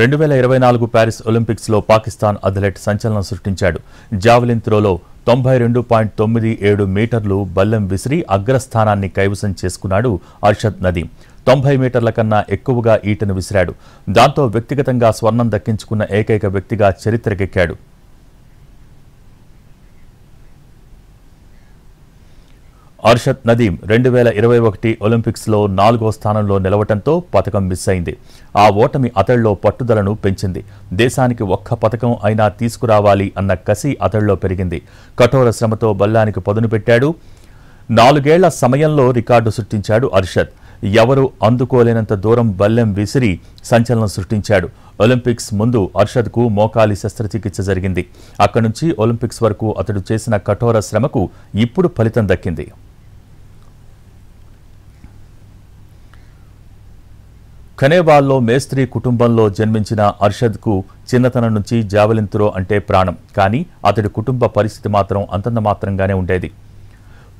రెండు వేల ఇరవై నాలుగు ప్యారిస్ ఒలింపిక్స్లో పాకిస్తాన్ అథ్లెట్ సంచలనం సృష్టించాడు జావలిన్ త్రోలో తొంభై రెండు పాయింట్ తొమ్మిది ఏడు మీటర్లు బల్లెం విసిరి అగ్రస్థానాన్ని కైవసం చేసుకున్నాడు అర్షద్ నదీం తొంభై మీటర్ల కన్నా ఎక్కువగా ఈటను విసిరాడు దాంతో వ్యక్తిగతంగా స్వర్ణం దక్కించుకున్న ఏకైక వ్యక్తిగా చరిత్రకెక్కాడు అర్షద్ నదీం రెండు వేల ఇరవై ఒకటి ఒలింపిక్స్లో నాలుగో స్థానంలో నిలవటంతో పథకం మిస్ అయింది ఆ ఓటమి అతడిలో పట్టుదలను పెంచింది దేశానికి ఒక్క పథకం అయినా తీసుకురావాలి అన్న కసి అతడిలో పెరిగింది కఠోర శ్రమతో బల్లానికి పదును పెట్టాడు నాలుగేళ్ల సమయంలో రికార్డు సృష్టించాడు అర్షద్ ఎవరు అందుకోలేనంత దూరం బల్లెం విసిరి సంచలనం సృష్టించాడు ఒలింపిక్స్ ముందు అర్షద్కు మోకాలి శస్త్రచికిత్స జరిగింది అక్కడి నుంచి ఒలింపిక్స్ వరకు అతడు చేసిన కఠోర శ్రమకు ఇప్పుడు ఫలితం దక్కింది ఖనేవాల్లో మేస్త్రీ కుటుంబంలో జన్మించిన అర్షద్కు చిన్నతనం నుంచి జావలిన్ త్రో అంటే ప్రాణం కానీ అతడి కుటుంబ పరిస్థితి మాత్రం అంతంత మాత్రంగానే ఉండేది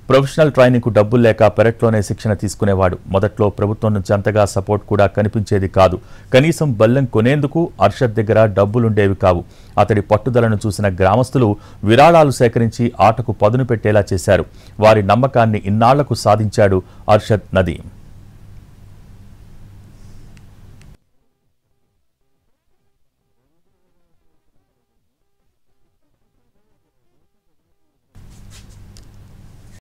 ప్రొఫెషనల్ ట్రైనింగ్కు డబ్బులు లేక పెరట్లోనే శిక్షణ తీసుకునేవాడు మొదట్లో ప్రభుత్వం నుంచి అంతగా సపోర్ట్ కూడా కనిపించేది కాదు కనీసం బల్లెం కొనేందుకు అర్షద్ దగ్గర డబ్బులుండేవి కావు అతడి పట్టుదలను చూసిన గ్రామస్తులు విరాళాలు సేకరించి ఆటకు పదును పెట్టేలా చేశారు వారి నమ్మకాన్ని ఇన్నాళ్లకు సాధించాడు అర్షద్ నదీం